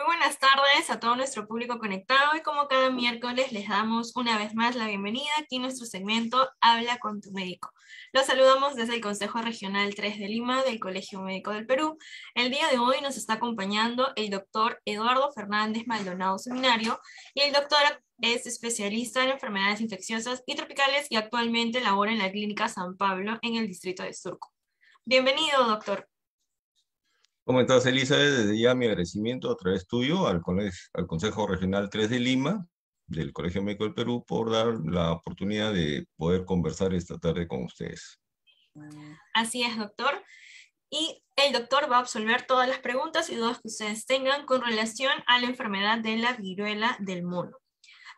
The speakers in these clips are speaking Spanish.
Muy buenas tardes a todo nuestro público conectado y como cada miércoles les damos una vez más la bienvenida aquí en nuestro segmento Habla con tu médico. Los saludamos desde el Consejo Regional 3 de Lima del Colegio Médico del Perú. El día de hoy nos está acompañando el doctor Eduardo Fernández Maldonado Seminario y el doctor es especialista en enfermedades infecciosas y tropicales y actualmente labora en la Clínica San Pablo en el distrito de Surco. Bienvenido, doctor. ¿Cómo estás, Elizabeth? Desde ya mi agradecimiento a través tuyo al, al Consejo Regional 3 de Lima, del Colegio Médico del Perú, por dar la oportunidad de poder conversar esta tarde con ustedes. Así es, doctor. Y el doctor va a absolver todas las preguntas y dudas que ustedes tengan con relación a la enfermedad de la viruela del mono.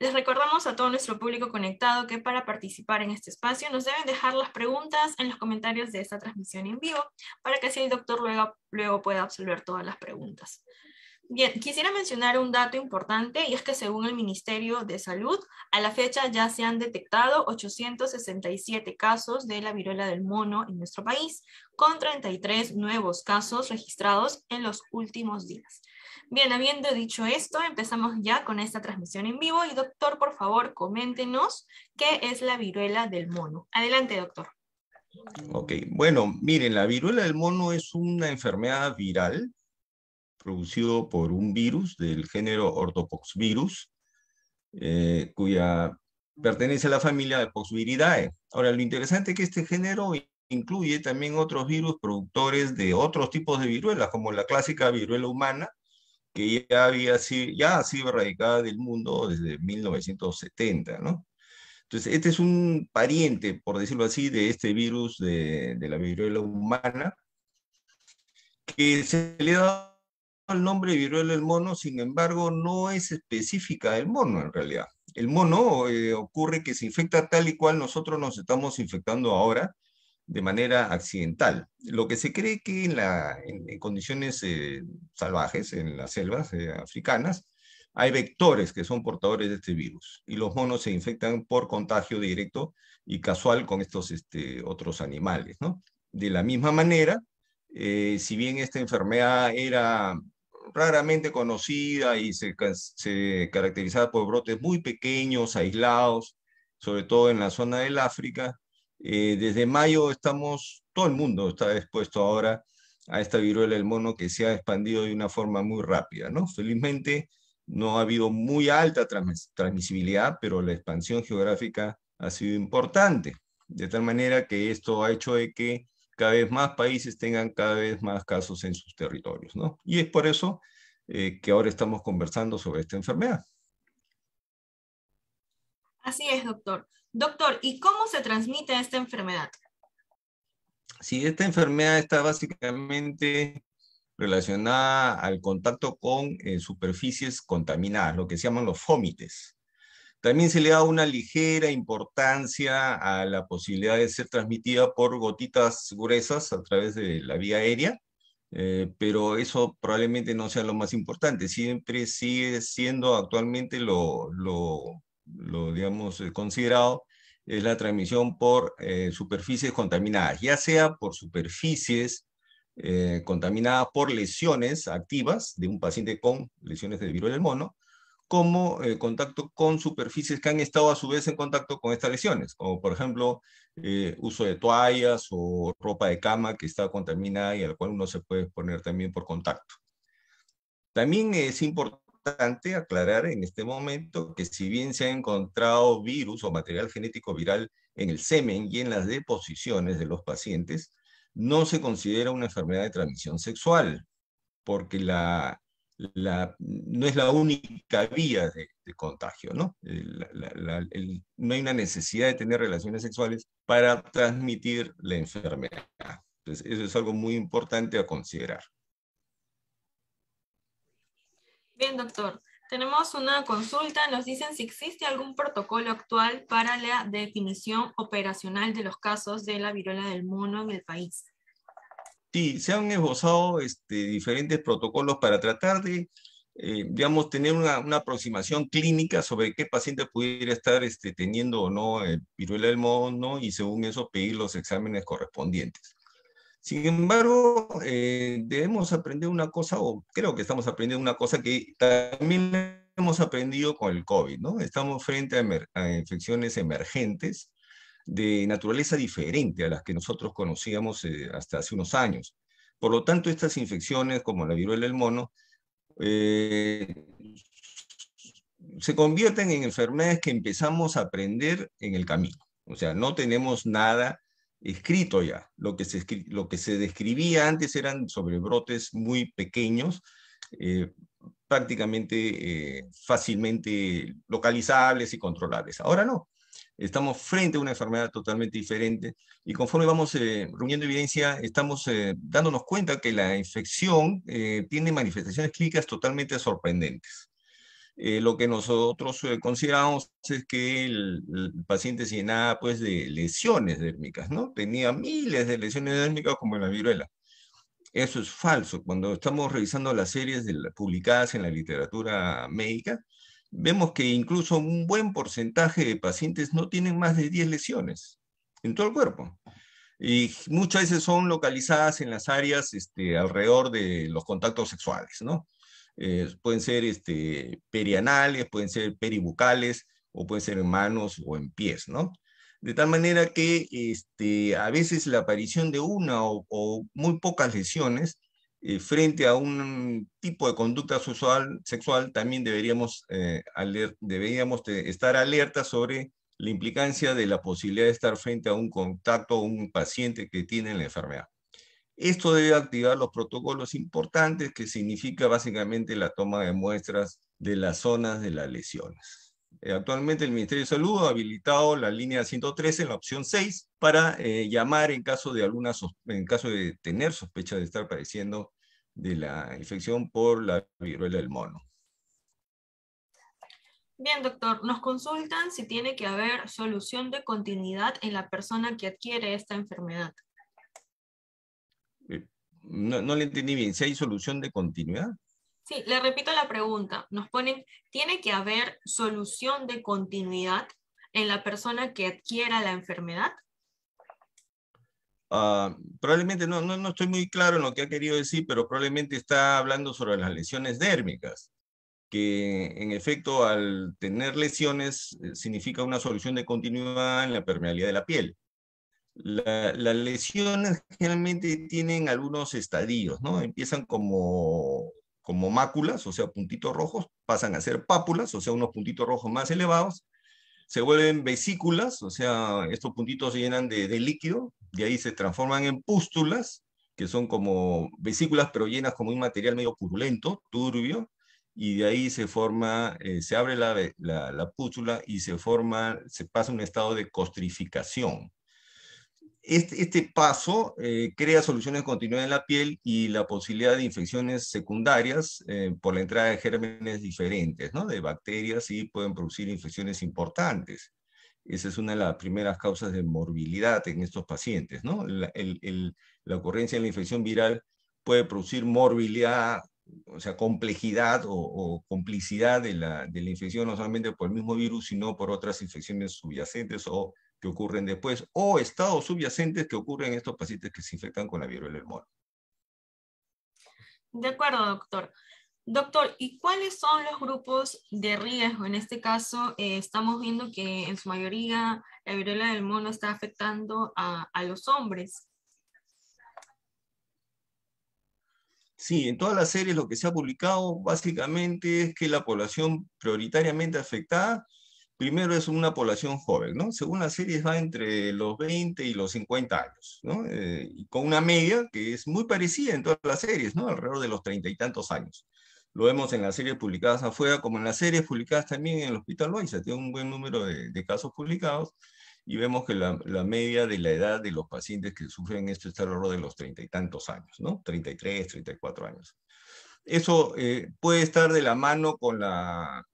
Les recordamos a todo nuestro público conectado que para participar en este espacio nos deben dejar las preguntas en los comentarios de esta transmisión en vivo para que así el doctor luego, luego pueda absorber todas las preguntas. Bien, quisiera mencionar un dato importante y es que según el Ministerio de Salud, a la fecha ya se han detectado 867 casos de la viruela del mono en nuestro país, con 33 nuevos casos registrados en los últimos días. Bien, habiendo dicho esto, empezamos ya con esta transmisión en vivo y doctor, por favor, coméntenos qué es la viruela del mono. Adelante, doctor. Ok, bueno, miren, la viruela del mono es una enfermedad viral producido por un virus del género ortopoxvirus, eh, cuya pertenece a la familia de Poxviridae. Ahora, lo interesante es que este género incluye también otros virus productores de otros tipos de viruelas, como la clásica viruela humana, que ya había sido, ya ha sido erradicada del mundo desde 1970, ¿no? Entonces, este es un pariente, por decirlo así, de este virus de, la viruela humana, que se le da el nombre de viruela del mono, sin embargo, no es específica del mono en realidad. El mono eh, ocurre que se infecta tal y cual nosotros nos estamos infectando ahora, de manera accidental. Lo que se cree que en, la, condiciones eh, salvajes, en las selvas eh, africanas, hay vectores que son portadores de este virus y los monos se infectan por contagio directo y casual con estos este, otros animales. De la misma manera, eh, si bien esta enfermedad era raramente conocida y se caracterizaba por brotes muy pequeños, aislados, sobre todo en la zona del África, eh, desde mayo estamos, todo el mundo está expuesto ahora a esta viruela del mono que se ha expandido de una forma muy rápida, ¿no? Felizmente no ha habido muy alta transmisibilidad, pero la expansión geográfica ha sido importante, de tal manera que esto ha hecho de que cada vez más países tengan cada vez más casos en sus territorios, ¿no? Y es por eso eh, que ahora estamos conversando sobre esta enfermedad. Así es, doctor. Doctor, ¿y cómo se transmite esta enfermedad? Sí, esta enfermedad está básicamente relacionada al contacto con eh, superficies contaminadas, lo que se llaman los fómites. También se le da una ligera importancia a la posibilidad de ser transmitida por gotitas gruesas a través de la vía aérea, eh, pero eso probablemente no sea lo más importante. Siempre sigue siendo actualmente lo, lo lo digamos, eh, considerado es la transmisión por eh, superficies contaminadas, ya sea por superficies eh, contaminadas por lesiones activas de un paciente con lesiones de virus del mono, como contacto con superficies que han estado a su vez en contacto con estas lesiones, como por ejemplo uso de toallas o ropa de cama que está contaminada y a la cual uno se puede exponer también por contacto. También es importante importante aclarar en este momento que si bien se ha encontrado virus o material genético viral en el semen y en las deposiciones de los pacientes, no se considera una enfermedad de transmisión sexual, porque la, no es la única vía de, contagio, ¿no? no hay una necesidad de tener relaciones sexuales para transmitir la enfermedad. Entonces, eso es algo muy importante a considerar. Bien, doctor. Tenemos una consulta, nos dicen si existe algún protocolo actual para la definición operacional de los casos de la viruela del mono en el país. Sí, se han esbozado este, diferentes protocolos para tratar de, eh, digamos, tener una, aproximación clínica sobre qué paciente pudiera estar este, teniendo o no eh, viruela del mono y según eso pedir los exámenes correspondientes. Sin embargo, eh, debemos aprender una cosa, o creo que estamos aprendiendo una cosa que también hemos aprendido con el COVID, ¿no? Estamos frente a, infecciones emergentes de naturaleza diferente a las que nosotros conocíamos eh, hasta hace unos años. Por lo tanto, estas infecciones, como la viruela del mono, eh, se convierten en enfermedades que empezamos a aprender en el camino. O sea, no tenemos nada escrito ya. Lo que se, lo que se describía antes eran sobre brotes muy pequeños, eh, prácticamente eh, fácilmente localizables y controlables. Ahora no. Estamos frente a una enfermedad totalmente diferente y conforme vamos eh, reuniendo evidencia, estamos dándonos cuenta que la infección tiene manifestaciones clínicas totalmente sorprendentes. Eh, lo que nosotros eh, consideramos es que el, paciente se llenaba pues, de lesiones dérmicas, ¿no? Tenía miles de lesiones dérmicas como la viruela. Eso es falso. Cuando estamos revisando las series publicadas en la literatura médica, vemos que incluso un buen porcentaje de pacientes no tienen más de 10 lesiones en todo el cuerpo. Y muchas veces son localizadas en las áreas este, alrededor de los contactos sexuales, ¿no? Eh, pueden ser este, perianales, pueden ser peribucales, o pueden ser en manos o en pies, ¿no? De tal manera que este, a veces la aparición de una o, muy pocas lesiones eh, frente a un tipo de conducta sexual, también deberíamos, eh, deberíamos estar alerta sobre la implicancia de la posibilidad de estar frente a un contacto o un paciente que tiene la enfermedad. Esto debe activar los protocolos importantes, que significa básicamente la toma de muestras de las zonas de las lesiones. Eh, actualmente el Ministerio de Salud ha habilitado la línea 113, la opción 6, para eh, llamar en caso, de en caso de tener sospecha de estar padeciendo de la infección por la viruela del mono. Bien, doctor, nos consultan si tiene que haber solución de continuidad en la persona que adquiere esta enfermedad. No, no le entendí bien. ¿Si hay solución de continuidad? Sí, le repito la pregunta. Nos ponen, ¿tiene que haber solución de continuidad en la persona que adquiera la enfermedad? Ah, probablemente no, no, no, estoy muy claro en lo que ha querido decir, pero probablemente está hablando sobre las lesiones dérmicas, que en efecto al tener lesiones eh, significa una solución de continuidad en la permeabilidad de la piel las lesiones generalmente tienen algunos estadios, ¿no? Empiezan como, como máculas, o sea, puntitos rojos, pasan a ser pápulas, o sea, unos puntitos rojos más elevados, se vuelven vesículas, o sea, estos puntitos se llenan de, líquido, de ahí se transforman en pústulas, que son como vesículas, pero llenas como un material medio purulento, turbio, y de ahí se forma, eh, se abre la, la pústula y se forma, se pasa un estado de costrificación, este, este, paso eh, crea soluciones continuas en la piel y la posibilidad de infecciones secundarias eh, por la entrada de gérmenes diferentes, de bacterias, y pueden producir infecciones importantes. Esa es una de las primeras causas de morbilidad en estos pacientes. La, ocurrencia de la infección viral puede producir morbilidad, o sea, complejidad o, complicidad de la, de la, infección, no solamente por el mismo virus, sino por otras infecciones subyacentes o que ocurren después o estados subyacentes que ocurren en estos pacientes que se infectan con la viruela del mono. De acuerdo, doctor. Doctor, ¿y cuáles son los grupos de riesgo? En este caso, eh, estamos viendo que en su mayoría la viruela del mono está afectando a los hombres. Sí, en todas las series lo que se ha publicado básicamente es que la población prioritariamente afectada primero es una población joven, ¿no? Según las series va entre los 20 y los 50 años, ¿no? Eh, y con una media que es muy parecida en todas las series, ¿no? Alrededor de los treinta y tantos años. Lo vemos en las series publicadas afuera, como en las series publicadas también en el Hospital Loaiza, tiene un buen número de, casos publicados, y vemos que la, media de la edad de los pacientes que sufren esto está alrededor de los treinta y tantos años, ¿no? 33, 34 años. Eso eh, puede estar de la mano con la,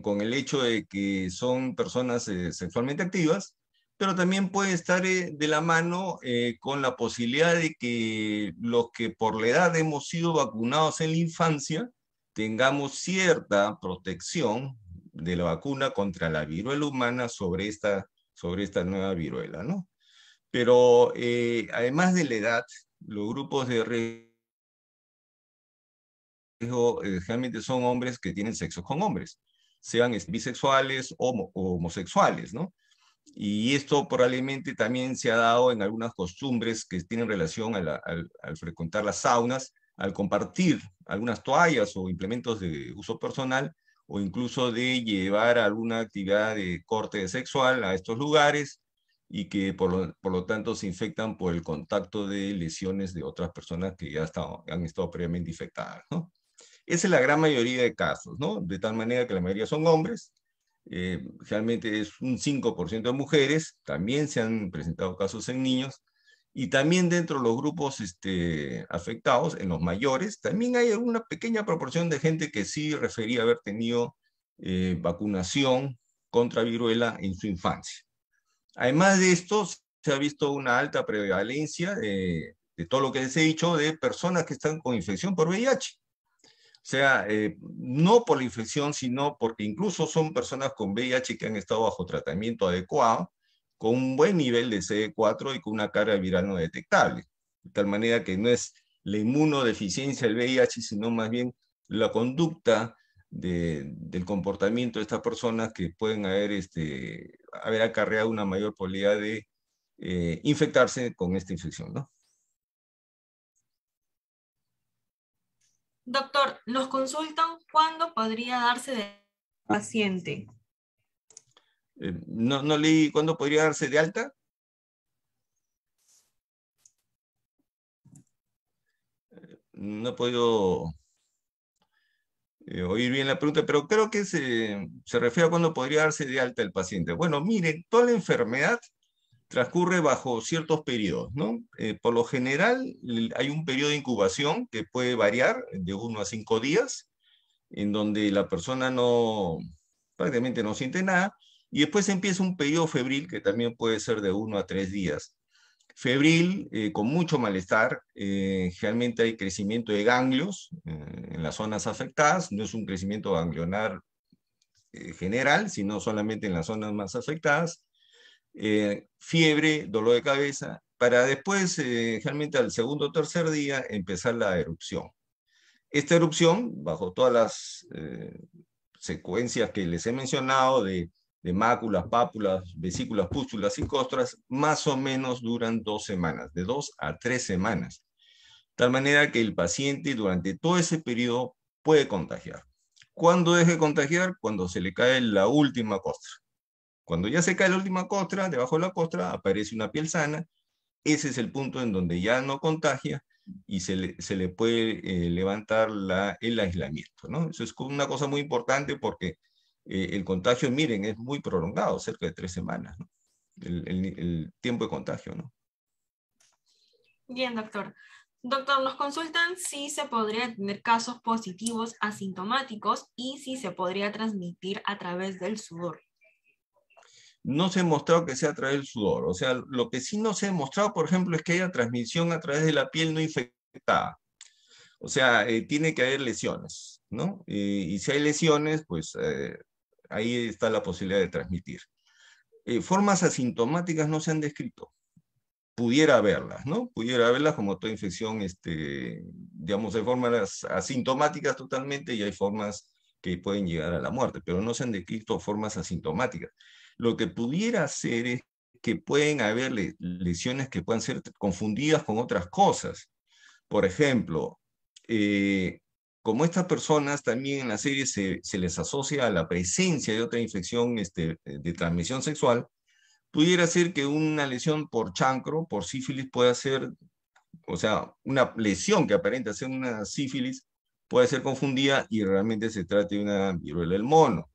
con, el hecho de que son personas eh, sexualmente activas, pero también puede estar eh, de la mano eh, con la posibilidad de que los que por la edad hemos sido vacunados en la infancia tengamos cierta protección de la vacuna contra la viruela humana sobre esta, sobre esta nueva viruela, ¿no? Pero además de la edad, los grupos de riesgo generalmente son hombres que tienen sexo con hombres sean bisexuales o, homosexuales, ¿no? Y esto probablemente también se ha dado en algunas costumbres que tienen relación al, frecuentar las saunas, al compartir algunas toallas o implementos de uso personal, o incluso de llevar alguna actividad de corte sexual a estos lugares y que por lo, por lo tanto se infectan por el contacto de lesiones de otras personas que ya han estado previamente infectadas. ¿no? Esa es la gran mayoría de casos, ¿no? De tal manera que la mayoría son hombres, eh, realmente es un 5% de mujeres, también se han presentado casos en niños, y también dentro de los grupos este, afectados, en los mayores, también hay una pequeña proporción de gente que sí refería haber tenido eh, vacunación contra viruela en su infancia. Además de esto, se ha visto una alta prevalencia de, eh, de todo lo que les he dicho de personas que están con infección por VIH sea eh, no por la infección, sino porque incluso son personas con VIH que han estado bajo tratamiento adecuado, con un buen nivel de CD4 e y con una carga viral no detectable. De tal manera que no es la inmunodeficiencia del VIH, sino más bien la conducta del comportamiento de estas personas que pueden haber, este, haber acarreado una mayor probabilidad de eh, infectarse con esta infección, ¿no? Doctor, nos consultan cuándo podría darse de paciente. Eh, no, no leí cuándo podría darse de alta. Eh, no puedo eh, oír bien la pregunta, pero creo que se, se refiere a cuándo podría darse de alta el paciente. Bueno, miren, toda la enfermedad transcurre bajo ciertos periodos. ¿no? Eh, por lo general hay un periodo de incubación que puede variar de uno a cinco días, en donde la persona no prácticamente no siente nada, y después empieza un periodo febril que también puede ser de uno a tres días. Febril, eh, con mucho malestar, eh, generalmente hay crecimiento de ganglios en las zonas afectadas, no es un crecimiento ganglionar general, sino solamente en las zonas más afectadas eh, fiebre, dolor de cabeza, para después, eh, realmente al segundo o tercer día, empezar la erupción. Esta erupción, bajo todas las eh, secuencias que les he mencionado de, máculas, pápulas, vesículas, pústulas y costras, más o menos duran dos semanas, de dos a tres semanas. Tal manera que el paciente durante todo ese periodo puede contagiar. ¿Cuándo deje de contagiar? Cuando se le cae la última costra. Cuando ya se cae la última costra, debajo de la costra aparece una piel sana. Ese es el punto en donde ya no contagia y se le, se le puede eh, levantar el aislamiento. Eso es una cosa muy importante porque eh, el contagio, miren, es muy prolongado, cerca de tres semanas, el, el, tiempo de contagio. ¿no? Bien, doctor. Doctor, nos consultan si se podría tener casos positivos asintomáticos y si se podría transmitir a través del sudor no se ha mostrado que sea a través del sudor. O sea, lo que sí no se ha mostrado, por ejemplo, es que haya transmisión a través de la piel no infectada. O sea, eh, tiene que haber lesiones, ¿no? y si hay lesiones, pues eh, ahí está la posibilidad de transmitir. Eh, formas asintomáticas no se han descrito. Pudiera haberlas, ¿no? Pudiera haberlas como toda infección, este, digamos, hay formas asintomáticas totalmente y hay formas que pueden llegar a la muerte, pero no se han descrito formas asintomáticas lo que pudiera ser es que pueden haber lesiones que puedan ser confundidas con otras cosas. Por ejemplo, eh, como estas personas también en la serie se, les asocia a la presencia de otra infección este, de transmisión sexual, pudiera ser que una lesión por chancro, por sífilis, pueda ser, o sea, una lesión que aparenta ser una sífilis, puede ser confundida y realmente se trate de una viruela del mono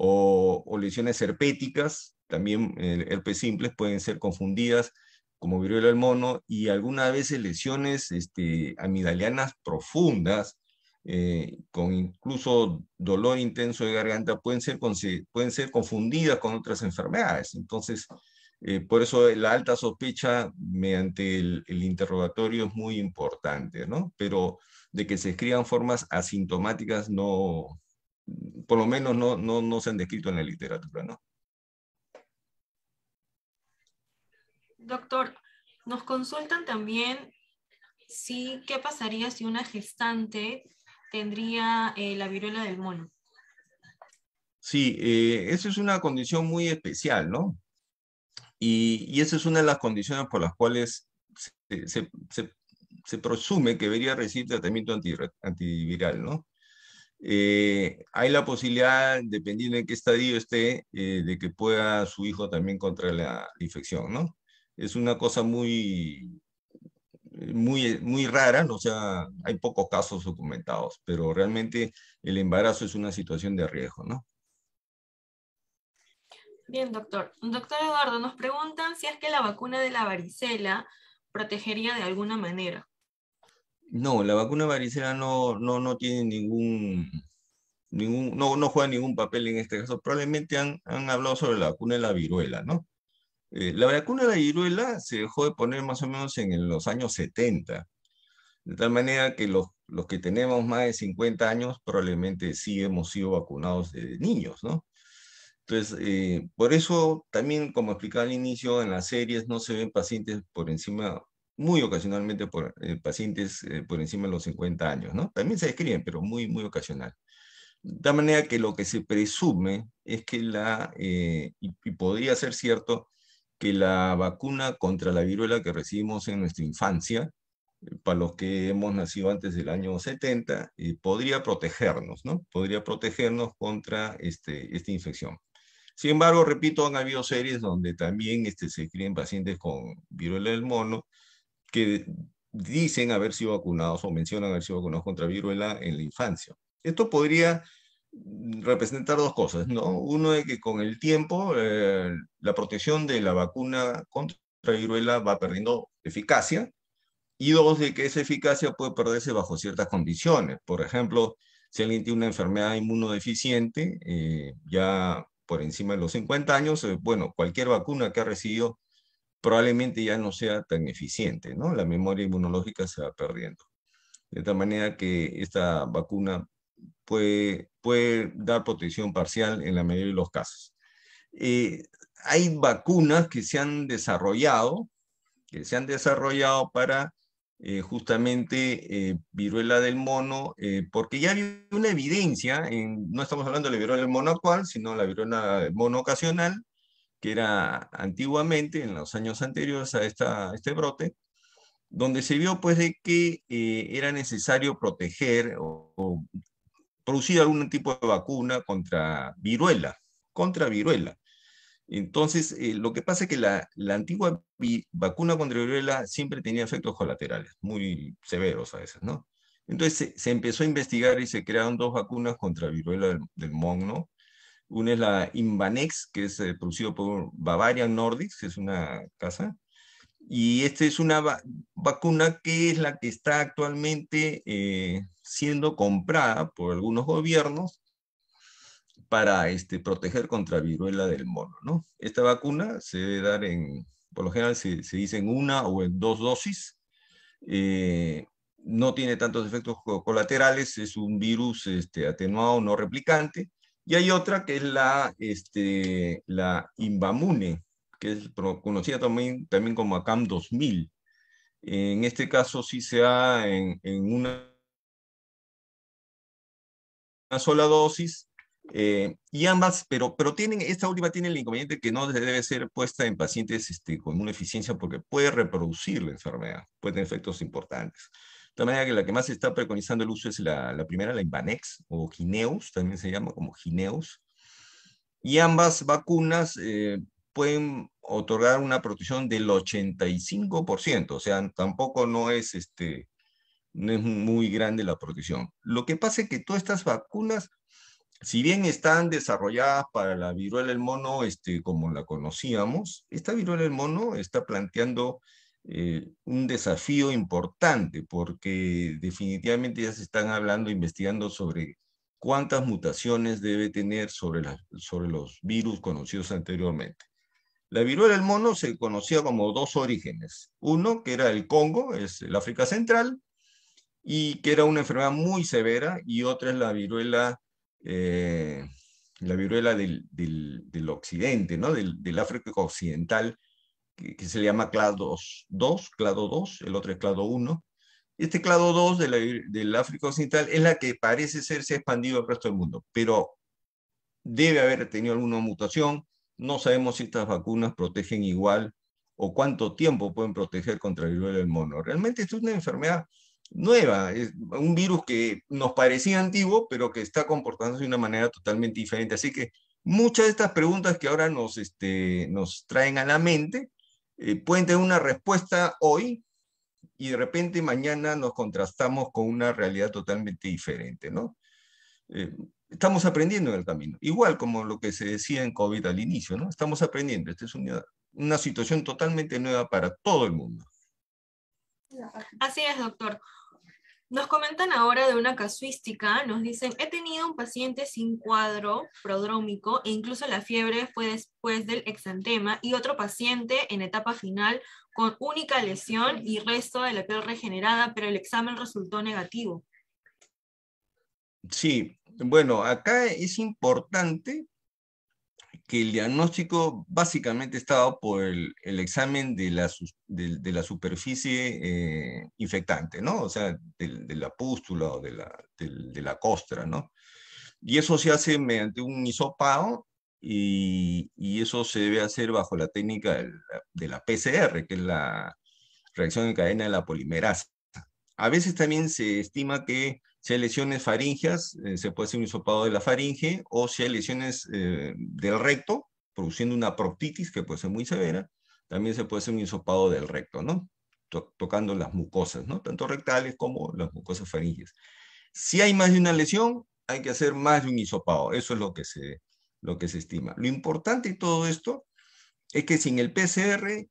o, lesiones herpéticas, también eh, herpes simples pueden ser confundidas como viruela del mono y algunas veces lesiones este, amigdalianas profundas, eh, con incluso dolor intenso de garganta, pueden ser, pueden ser confundidas con otras enfermedades. Entonces, eh, por eso la alta sospecha mediante el, el, interrogatorio es muy importante, ¿no? Pero de que se escriban formas asintomáticas no, por lo menos no, se han descrito en la literatura, ¿no? Doctor, nos consultan también si qué pasaría si una gestante tendría eh, la viruela del mono. Sí, eh, eso es una condición muy especial, ¿no? Y, esa es una de las condiciones por las cuales se, se presume que debería recibir tratamiento antiviral, ¿no? Eh, hay la posibilidad, dependiendo en qué estadio esté, eh, de que pueda su hijo también contra la infección, ¿no? Es una cosa muy, muy, muy rara, o sea, hay pocos casos documentados, pero realmente el embarazo es una situación de riesgo, ¿no? Bien, doctor. Doctor Eduardo, nos preguntan si es que la vacuna de la varicela protegería de alguna manera. No, la vacuna varicela no, no, tiene ningún, ningún no, juega ningún papel en este caso. Probablemente han, han hablado sobre la vacuna de la viruela, ¿no? Eh, la vacuna de la viruela se dejó de poner más o menos en, los años 70, de tal manera que los, que tenemos más de 50 años probablemente sí hemos sido vacunados de niños, ¿no? Entonces, eh, por eso también, como explicaba al inicio, en las series no se ven pacientes por encima muy ocasionalmente por eh, pacientes eh, por encima de los 50 años, ¿no? También se describen, pero muy, muy ocasional. De manera que lo que se presume es que la, eh, y, podría ser cierto, que la vacuna contra la viruela que recibimos en nuestra infancia, para los que hemos nacido antes del año 70, podría protegernos, ¿no? Podría protegernos contra este, esta infección. Sin embargo, repito, han habido series donde también este, se escriben pacientes con viruela del mono, que dicen haber sido vacunados o mencionan haber sido vacunados contra viruela en la infancia. Esto podría mm, representar dos cosas, ¿no? Uno es que con el tiempo eh, la protección de la vacuna contra viruela va perdiendo eficacia y dos, de que esa eficacia puede perderse bajo ciertas condiciones. Por ejemplo, si alguien tiene una enfermedad inmunodeficiente, eh, ya por encima de los 50 años, eh, bueno, cualquier vacuna que ha recibido probablemente ya no sea tan eficiente, ¿no? La memoria inmunológica se va perdiendo. De tal manera que esta vacuna puede, puede dar protección parcial en la mayoría de los casos. Eh, hay vacunas que se han desarrollado, que se han desarrollado para eh, justamente eh, viruela del mono, porque ya hay una evidencia, no estamos hablando de la viruela del mono actual, sino la viruela del mono ocasional, que era antiguamente, en los años anteriores a, esta, este brote, donde se vio pues de que eh, era necesario proteger o, producir algún tipo de vacuna contra viruela, contra viruela. Entonces, eh, lo que pasa es que la, antigua vacuna contra viruela siempre tenía efectos colaterales muy severos a veces, ¿no? Entonces se, empezó a investigar y se crearon dos vacunas contra viruela del, del mono, una es la Invanex, que es producida eh, producido por Bavarian Nordics, es una casa. Y esta es una vacuna que es la que está actualmente eh, siendo comprada por algunos gobiernos para este, proteger contra viruela del mono. Esta vacuna se debe dar en, por lo general se, dice en una o en dos dosis. Eh, no tiene tantos efectos colaterales, es un virus este, atenuado, no replicante, y hay otra que es la, este, la Invamune, que es conocida también, también como ACAM 2000. En este caso sí se da en, en una, sola dosis, eh, y ambas, pero, pero tienen, esta última tiene el inconveniente que no debe ser puesta en pacientes este, con una eficiencia porque puede reproducir la enfermedad, puede tener efectos importantes de manera que la que más se está preconizando el uso es la, la primera, la Invanex, o Gineus, también se llama como Gineus. Y ambas vacunas eh, pueden otorgar una protección del 85%, o sea, tampoco no es, este, no es muy grande la protección. Lo que pasa es que todas estas vacunas, si bien están desarrolladas para la viruela del mono, este, como la conocíamos, esta viruela del mono está planteando eh, un desafío importante porque definitivamente ya se están hablando, investigando sobre cuántas mutaciones debe tener sobre, sobre los virus conocidos anteriormente. La viruela del mono se conocía como dos orígenes. Uno, que era el Congo, es el África Central, y que era una enfermedad muy severa, y otra es la viruela, eh, la viruela del, occidente, ¿no? del, del África Occidental, que, se le llama clado 2, clado 2, el otro es clado 1. Este clado 2 del África Occidental es la que parece ser se ha expandido al resto del mundo, pero debe haber tenido alguna mutación. No sabemos si estas vacunas protegen igual o cuánto tiempo pueden proteger contra el virus del mono. Realmente es una enfermedad nueva, es un virus que nos parecía antiguo, pero que está comportándose de una manera totalmente diferente. Así que muchas de estas preguntas que ahora nos, este, nos traen a la mente eh, pueden tener una respuesta hoy y de repente mañana nos contrastamos con una realidad totalmente diferente, ¿no? Eh, estamos aprendiendo en el camino, igual como lo que se decía en COVID al inicio, ¿no? Estamos aprendiendo, esta es una, una situación totalmente nueva para todo el mundo. Así es, doctor. Nos comentan ahora de una casuística, nos dicen, he tenido un paciente sin cuadro prodrómico e incluso la fiebre fue después del exantema y otro paciente en etapa final con única lesión y resto de la piel regenerada, pero el examen resultó negativo. Sí, bueno, acá es importante que el diagnóstico básicamente estaba por el, examen de la, de, la superficie eh, infectante, ¿no? O sea, de, de la pústula o de la, de, la costra, ¿no? Y eso se hace mediante un isopado y, y, eso se debe hacer bajo la técnica de la, PCR, que es la reacción en cadena de la polimerasa. A veces también se estima que si hay lesiones faringeas, eh, se puede hacer un hisopado de la faringe, o si hay lesiones eh, del recto, produciendo una proctitis que puede ser muy severa, también se puede hacer un hisopado del recto, ¿no? tocando las mucosas, ¿no? Tanto rectales como las mucosas faringias. Si hay más de una lesión, hay que hacer más de un hisopado. Eso es lo que se, lo que se estima. Lo importante de todo esto es que sin el PCR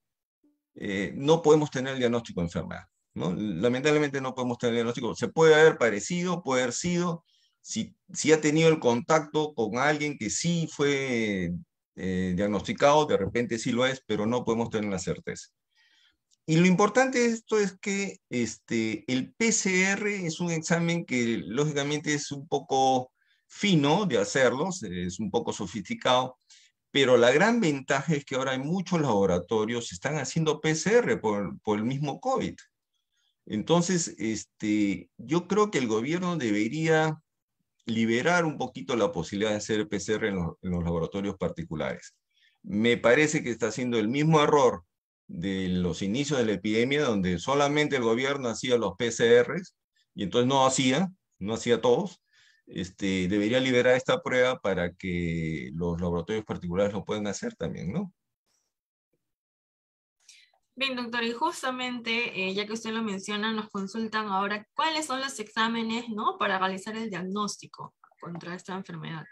eh, no podemos tener el diagnóstico de enfermedad. Lamentablemente no podemos tener diagnóstico. Se puede haber parecido, puede haber sido, si, si ha tenido el contacto con alguien que sí fue eh, diagnosticado, de repente sí lo es, pero no podemos tener la certeza. Y lo importante de esto es que este, el PCR es un examen que lógicamente es un poco fino de hacerlo, es un poco sofisticado, pero la gran ventaja es que ahora hay muchos laboratorios que están haciendo PCR por, por el mismo COVID. Entonces, este, yo creo que el gobierno debería liberar un poquito la posibilidad de hacer PCR en los, laboratorios particulares. Me parece que está haciendo el mismo error de los inicios de la epidemia, donde solamente el gobierno hacía los PCRs y entonces no hacía, no hacía todos. Este, debería liberar esta prueba para que los laboratorios particulares lo puedan hacer también, ¿no? Bien, doctor, y justamente, eh, ya que usted lo menciona, nos consultan ahora cuáles son los exámenes ¿no? para realizar el diagnóstico contra esta enfermedad.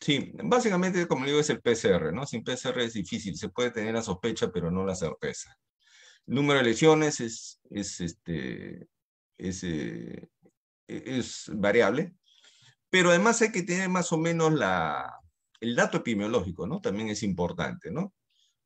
Sí, básicamente, como digo, es el PCR, ¿no? Sin PCR es difícil, se puede tener la sospecha, pero no la certeza. número de lesiones es, es, este, es, eh, es variable, pero además hay que tener más o menos la, el dato epidemiológico, ¿no? También es importante, ¿no?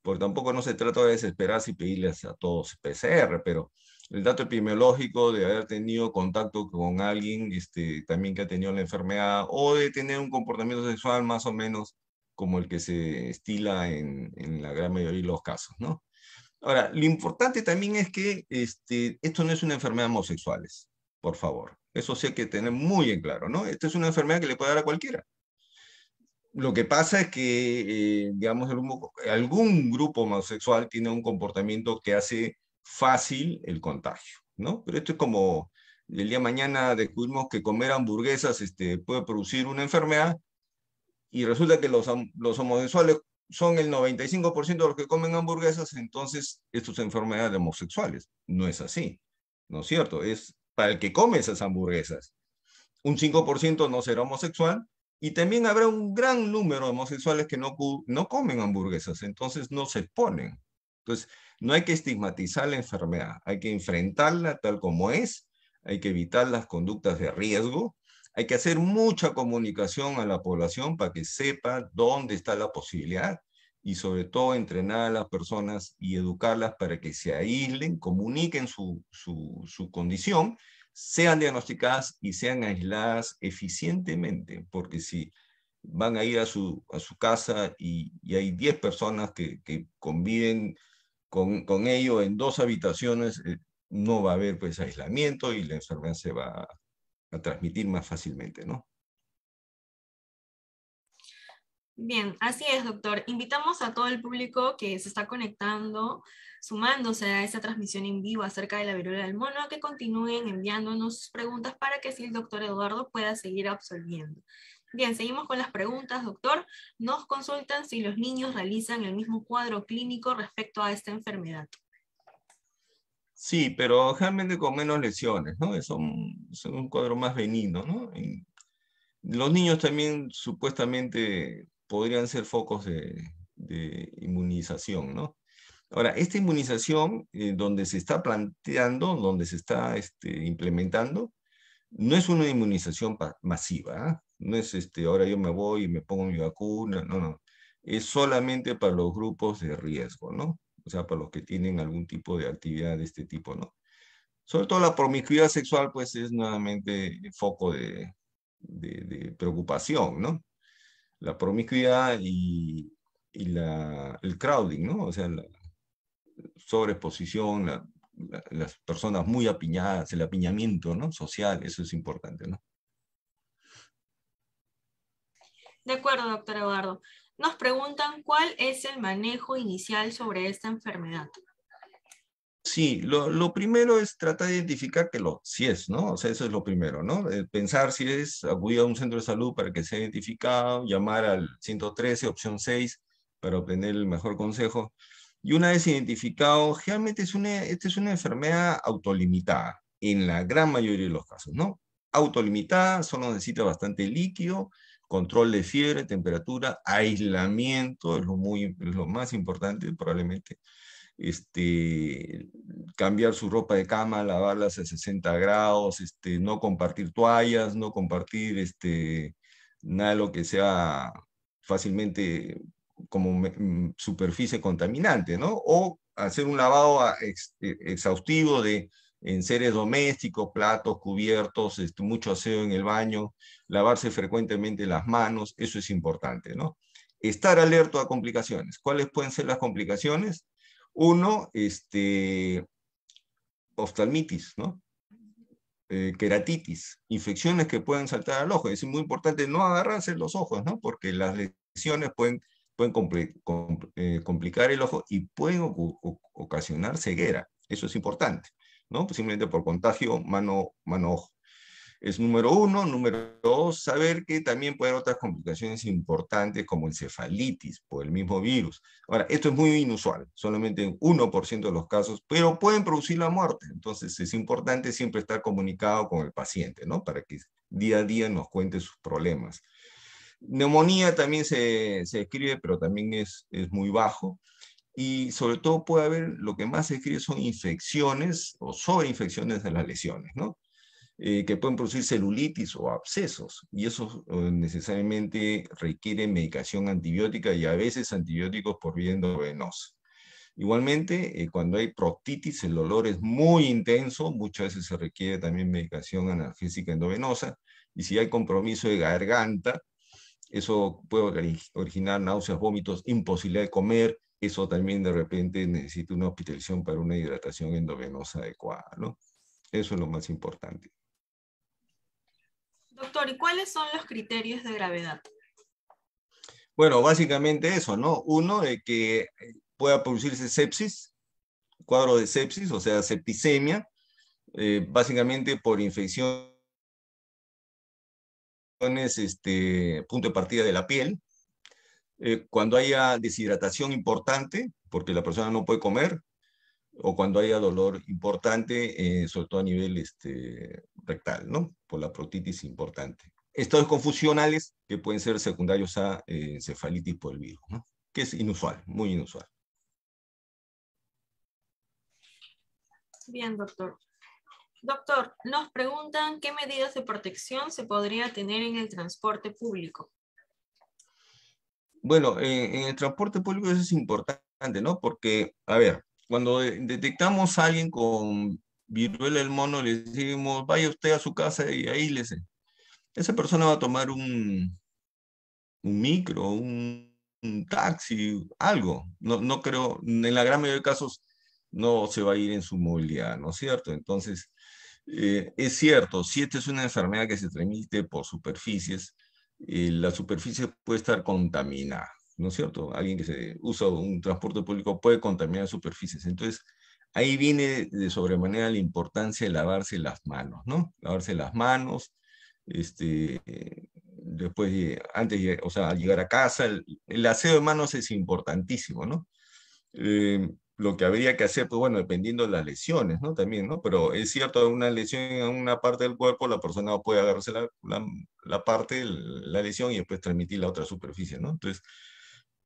porque tampoco no se trata de desesperarse y pedirles a todos PCR, pero el dato epidemiológico de haber tenido contacto con alguien este, también que ha tenido la enfermedad o de tener un comportamiento sexual más o menos como el que se estila en, la gran mayoría de los casos, ¿no? Ahora, lo importante también es que este, esto no es una enfermedad homosexuales, por favor. Eso sí hay que tener muy en claro, ¿no? Esta es una enfermedad que le puede dar a cualquiera lo que pasa es que, eh, digamos, algún, grupo homosexual tiene un comportamiento que hace fácil el contagio, ¿no? Pero esto es como el día de mañana descubrimos que comer hamburguesas este, puede producir una enfermedad y resulta que los, los homosexuales son el 95% de los que comen hamburguesas, entonces esto es enfermedad de homosexuales. No es así, ¿no es cierto? Es para el que come esas hamburguesas. Un 5% no será homosexual y también habrá un gran número de homosexuales que no, comen hamburguesas, entonces no se ponen. Entonces, no hay que estigmatizar la enfermedad, hay que enfrentarla tal como es, hay que evitar las conductas de riesgo, hay que hacer mucha comunicación a la población para que sepa dónde está la posibilidad y sobre todo entrenar a las personas y educarlas para que se aíslen, comuniquen su, su condición sean diagnosticadas y sean aisladas eficientemente, porque si van a ir a su, casa y, hay 10 personas que, que conviven con, con ello en dos habitaciones, eh, no va a haber pues aislamiento y la enfermedad se va a transmitir más fácilmente, ¿no? Bien, así es, doctor. Invitamos a todo el público que se está conectando, sumándose a esta transmisión en vivo acerca de la viruela del mono, a que continúen enviándonos sus preguntas para que así el doctor Eduardo pueda seguir absolviendo. Bien, seguimos con las preguntas, doctor. Nos consultan si los niños realizan el mismo cuadro clínico respecto a esta enfermedad. Sí, pero generalmente con menos lesiones, ¿no? Es un, cuadro más benigno, ¿no? los niños también supuestamente podrían ser focos de, de inmunización, ¿no? Ahora, esta inmunización eh, donde se está planteando, donde se está este, implementando, no es una inmunización masiva, ¿ah? no es este, ahora yo me voy y me pongo mi vacuna, no, no, es solamente para los grupos de riesgo, ¿no? O sea, para los que tienen algún tipo de actividad de este tipo, ¿no? Sobre todo la promiscuidad sexual, pues es nuevamente foco de, de, de preocupación, ¿no? la promiscuidad y, el crowding, ¿no? O sea, la sobreexposición, las personas muy apiñadas, el apiñamiento ¿no? social, eso es importante, ¿no? De acuerdo, doctor Eduardo. Nos preguntan cuál es el manejo inicial sobre esta enfermedad. Sí, lo, lo, primero es tratar de identificar que lo, si es, ¿no? O sea, eso es lo primero, ¿no? Eh, pensar si es, acudir a un centro de salud para que sea identificado, llamar al 113, opción 6, para obtener el mejor consejo. Y una vez identificado, realmente es una, esta es una enfermedad autolimitada, en la gran mayoría de los casos, ¿no? Autolimitada, solo necesita bastante líquido, control de fiebre, temperatura, aislamiento, lo, muy, es lo más importante probablemente este, cambiar su ropa de cama, lavarlas a 60 grados, este, no compartir toallas, no compartir este, nada lo que sea fácilmente como mm, superficie contaminante, ¿no? O hacer un lavado e, exhaustivo de enseres domésticos, platos, cubiertos, este, mucho aseo en el baño, lavarse frecuentemente las manos, eso es importante, ¿no? Estar alerta a complicaciones. ¿Cuáles pueden ser las complicaciones? Uno, este, oftalmitis, ¿no? Eh, queratitis, infecciones que pueden saltar al ojo. Es muy importante no agarrarse los ojos, Porque las lesiones pueden, pueden eh, complicar el ojo y pueden ocasionar ceguera. Eso es importante, ¿no? Pues simplemente por contagio mano-ojo. mano ojo es número uno. Número dos, saber que también pueden haber otras complicaciones importantes como encefalitis por el mismo virus. Ahora, esto es muy inusual, solamente en 1% de los casos, pero pueden producir la muerte. Entonces, es importante siempre estar comunicado con el paciente, ¿no? Para que día a día nos cuente sus problemas. Neumonía también se, se escribe, pero también es, es muy bajo y sobre todo puede haber, lo que más se escribe son infecciones o sobreinfecciones de las lesiones, ¿no? Eh, que pueden producir celulitis o abscesos, y eso eh, necesariamente requiere medicación antibiótica y a veces antibióticos por vía endovenosa. Igualmente, eh, cuando hay proctitis, el dolor es muy intenso, muchas veces se requiere también medicación analgésica endovenosa, y si hay compromiso de garganta, eso puede originar náuseas, vómitos, imposibilidad de comer, eso también de repente necesita una hospitalización para una hidratación endovenosa adecuada, ¿no? Eso es lo más importante. Doctor, ¿y cuáles son los criterios de gravedad? Bueno, básicamente eso, ¿no? Uno, de que eh, pueda producirse sepsis, cuadro de sepsis, o sea, septicemia, eh, básicamente por infecciones, este, punto de partida de la piel. Eh, cuando haya deshidratación importante, porque la persona no puede comer, o cuando haya dolor importante, eh, sobre todo a nivel este, rectal, ¿no? Por la protitis importante. Estados confusionales que pueden ser secundarios a encefalitis eh, por el virus, ¿no? Que es inusual, muy inusual. Bien, doctor. Doctor, nos preguntan qué medidas de protección se podría tener en el transporte público. Bueno, en, eh, en el transporte público eso es importante, ¿no? Porque, a ver, cuando eh, detectamos a alguien con viruela del mono, le decimos, vaya usted a su casa y ahí les Esa persona va a tomar un, micro, un, taxi, algo. No, creo, en la gran mayoría de casos no se va a ir en su movilidad, ¿no es cierto? Entonces, eh, es cierto, si esta es una enfermedad que se transmite por superficies, eh, la superficie puede estar contaminada. ¿no es cierto? Alguien que se usa un transporte público puede contaminar superficies. Entonces, ahí viene de sobremanera la importancia de lavarse las manos, ¿no? Lavarse las manos, este, después, antes, o sea, al llegar a casa, el, aseo de manos es importantísimo, ¿no? Eh, lo que habría que hacer, pues bueno, dependiendo de las lesiones, ¿no? También, ¿no? Pero es cierto, una lesión en una parte del cuerpo, la persona puede agarrarse la, la, la parte, la lesión y después transmitir la otra superficie, ¿no? Entonces,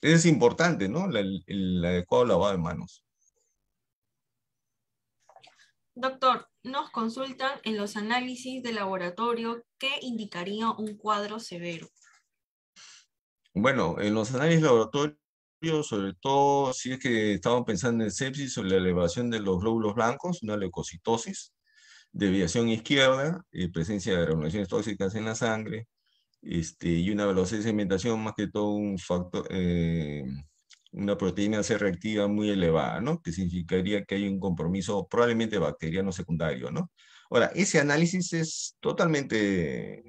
es importante, ¿no? el, adecuado lavado de manos. Doctor, nos consultan en los análisis de laboratorio qué indicaría un cuadro severo. Bueno, en los análisis de laboratorio, sobre todo si es que estaban pensando en sepsis o la elevación de los glóbulos blancos, una leucocitosis, deviación izquierda, y eh, presencia de granulaciones tóxicas en la sangre, este, y una velocidad de segmentación, más que todo un factor, eh, una proteína C reactiva muy elevada, ¿no? Que significaría que hay un compromiso probablemente bacteriano secundario, ¿no? Ahora, ese análisis es totalmente,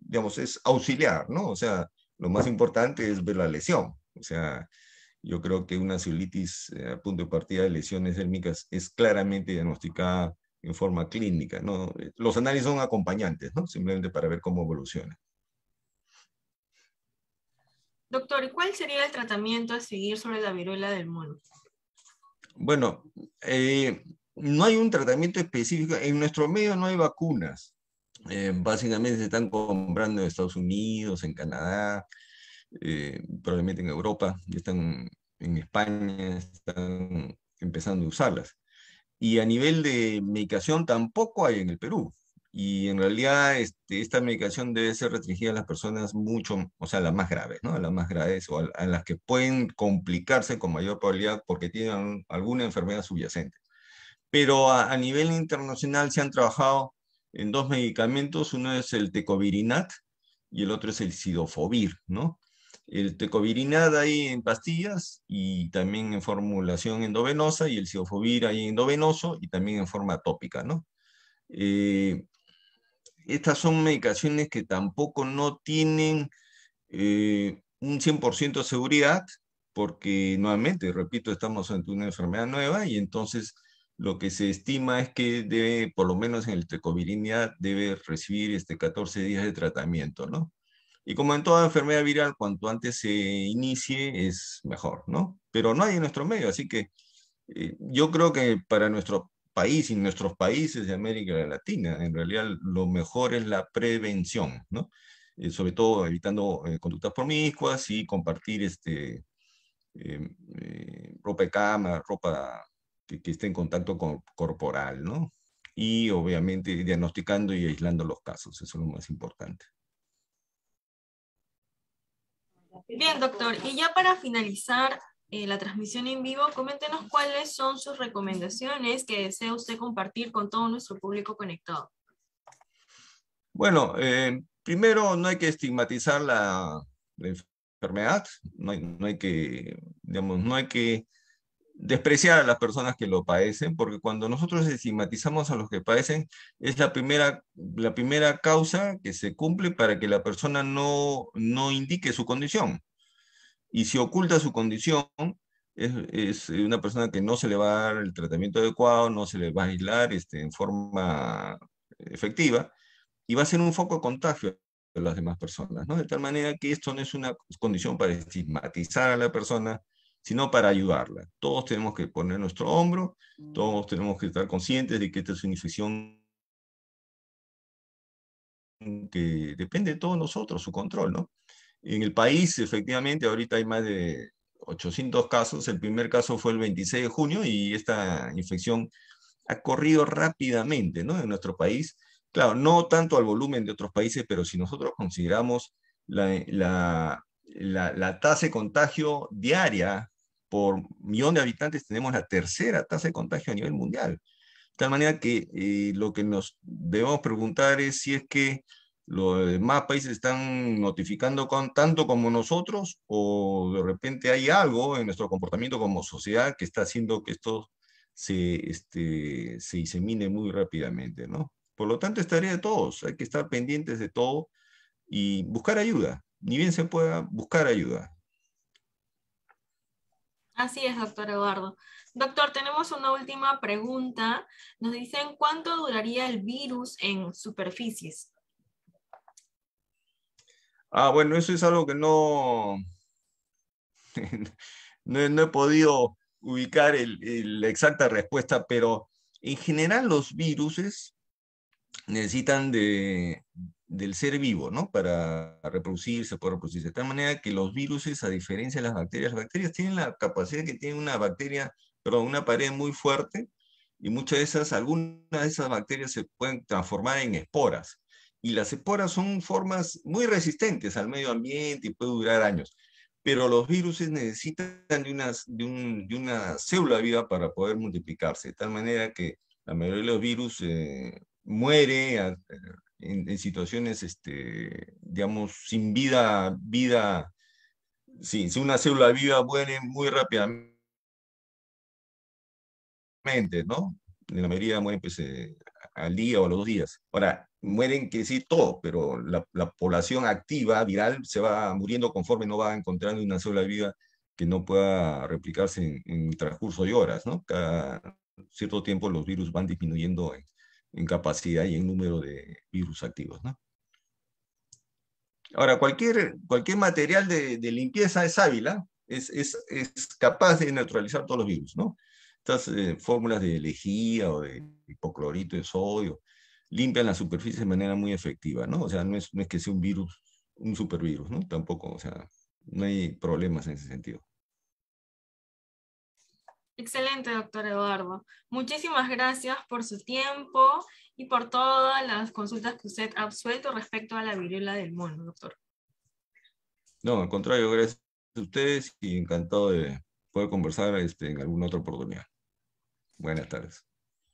digamos, es auxiliar, ¿no? O sea, lo más importante es ver la lesión. O sea, yo creo que una celulitis eh, a punto de partida de lesiones térmicas es claramente diagnosticada en forma clínica, ¿no? Los análisis son acompañantes, ¿no? Simplemente para ver cómo evoluciona. Doctor, cuál sería el tratamiento a seguir sobre la viruela del mono? Bueno, eh, no hay un tratamiento específico. En nuestro medio no hay vacunas. Eh, básicamente se están comprando en Estados Unidos, en Canadá, eh, probablemente en Europa, ya están en España, están empezando a usarlas. Y a nivel de medicación tampoco hay en el Perú. Y en realidad este, esta medicación debe ser restringida a las personas mucho, o sea, las más graves, ¿no? A las más graves o a, las que pueden complicarse con mayor probabilidad porque tienen alguna enfermedad subyacente. Pero a, nivel internacional se han trabajado en dos medicamentos, uno es el tecovirinat y el otro es el sidofovir, ¿no? El tecovirinat ahí en pastillas y también en formulación endovenosa y el sidofovir ahí endovenoso y también en forma tópica, ¿no? Eh, estas son medicaciones que tampoco no tienen eh, un 100% de seguridad, porque nuevamente, repito, estamos ante una enfermedad nueva y entonces lo que se estima es que debe, por lo menos en el tecovirinia, debe recibir este 14 días de tratamiento, ¿no? Y como en toda enfermedad viral, cuanto antes se inicie es mejor, ¿no? Pero no hay en nuestro medio, así que eh, yo creo que para nuestro país y nuestros países de América Latina. En realidad, lo mejor es la prevención, ¿no? Eh, sobre todo evitando eh, conductas promiscuas y compartir este, em, eh, ropa de cama, ropa que, esté en contacto corporal, ¿no? Y obviamente diagnosticando y aislando los casos, eso es lo más importante. Bien, doctor. Y ya para finalizar, eh, la transmisión en vivo, coméntenos cuáles son sus recomendaciones que desea usted compartir con todo nuestro público conectado. Bueno, eh, primero no hay que estigmatizar la, enfermedad, no hay, no hay, que, digamos, no hay que despreciar a las personas que lo padecen, porque cuando nosotros estigmatizamos a los que padecen, es la primera, la primera causa que se cumple para que la persona no, no indique su condición y si oculta su condición, es, eh, una persona que no se le va a dar el tratamiento adecuado, no se le va a aislar este, en forma efectiva y va a ser un foco de contagio para las demás personas, ¿no? De tal manera que esto no es una condición para estigmatizar a la persona, sino para ayudarla. Todos tenemos que poner nuestro hombro, todos tenemos que estar conscientes de que esta es una infección que depende de todos nosotros, su control, ¿no? En el país, efectivamente, ahorita hay más de 800 casos. El primer caso fue el 26 de junio y esta infección ha corrido rápidamente ¿no? en nuestro país. Claro, no tanto al volumen de otros países, pero si nosotros consideramos la, tasa de contagio diaria por millón de habitantes, tenemos la tercera tasa de contagio a nivel mundial. De tal manera que eh, lo que nos debemos preguntar es si es que los demás países están notificando tanto como nosotros o de repente hay algo en nuestro comportamiento como sociedad que está haciendo que esto se, este, se disemine muy rápidamente, ¿no? Por lo tanto, estaría de todos, hay que estar pendientes de todo y buscar ayuda, ni bien se pueda buscar ayuda. Así es, doctor Eduardo. Doctor, tenemos una última pregunta. Nos dicen cuánto duraría el virus en superficies. Ah, bueno, eso es algo que no, no, he podido ubicar la exacta respuesta, pero en general los virus necesitan del ser vivo, ¿no? Para reproducirse, para reproducirse. De tal manera que los virus, a diferencia de las bacterias, las bacterias tienen la capacidad que tiene una bacteria, pero una pared muy fuerte, y muchas de esas, algunas de esas bacterias se pueden transformar en esporas y las esporas son formas muy resistentes al medio ambiente y pueden durar años. Pero los virus necesitan de, una célula viva para poder multiplicarse, de tal manera que la mayoría de los virus mueren eh, muere eh, en, situaciones, este, digamos, sin vida, vida, si una célula viva muere muy rápidamente, ¿no? la mayoría mueren pues, eh, al día o a los dos días. Ahora, mueren, que sí todo, pero la, población activa, viral, se va muriendo conforme no va encontrando una célula viva que no pueda replicarse en, en transcurso de horas, ¿no? Cada cierto tiempo los virus van disminuyendo en, capacidad y en número de virus activos, ¿no? Ahora, cualquier, cualquier material de, limpieza es ávila, es, es, es, capaz de neutralizar todos los virus, ¿no? Estas eh, fórmulas de lejía o de hipoclorito de sodio, limpian la superficie de manera muy efectiva, ¿no? O sea, no es, no es que sea un virus, un supervirus, ¿no? Tampoco, o sea, no hay problemas en ese sentido. Excelente, doctor Eduardo. Muchísimas gracias por su tiempo y por todas las consultas que usted ha suelto respecto a la viruela del mono, doctor. No, al contrario, gracias a ustedes y encantado de poder conversar este, en alguna otra oportunidad. Buenas tardes.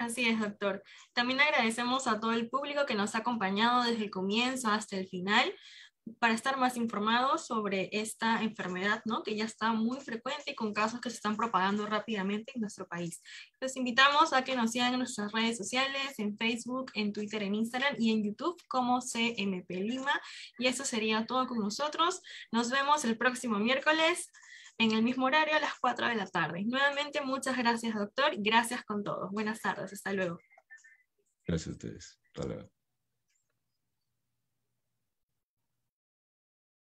Así es, doctor. También agradecemos a todo el público que nos ha acompañado desde el comienzo hasta el final para estar más informados sobre esta enfermedad, ¿no? que ya está muy frecuente y con casos que se están propagando rápidamente en nuestro país. Los invitamos a que nos sigan en nuestras redes sociales, en Facebook, en Twitter, en Instagram y en YouTube como CMP Lima. Y eso sería todo con nosotros. Nos vemos el próximo miércoles en el mismo horario a las 4 de la tarde. Nuevamente, muchas gracias, doctor. Gracias con todos. Buenas tardes. Hasta luego. Gracias a ustedes. Hasta luego.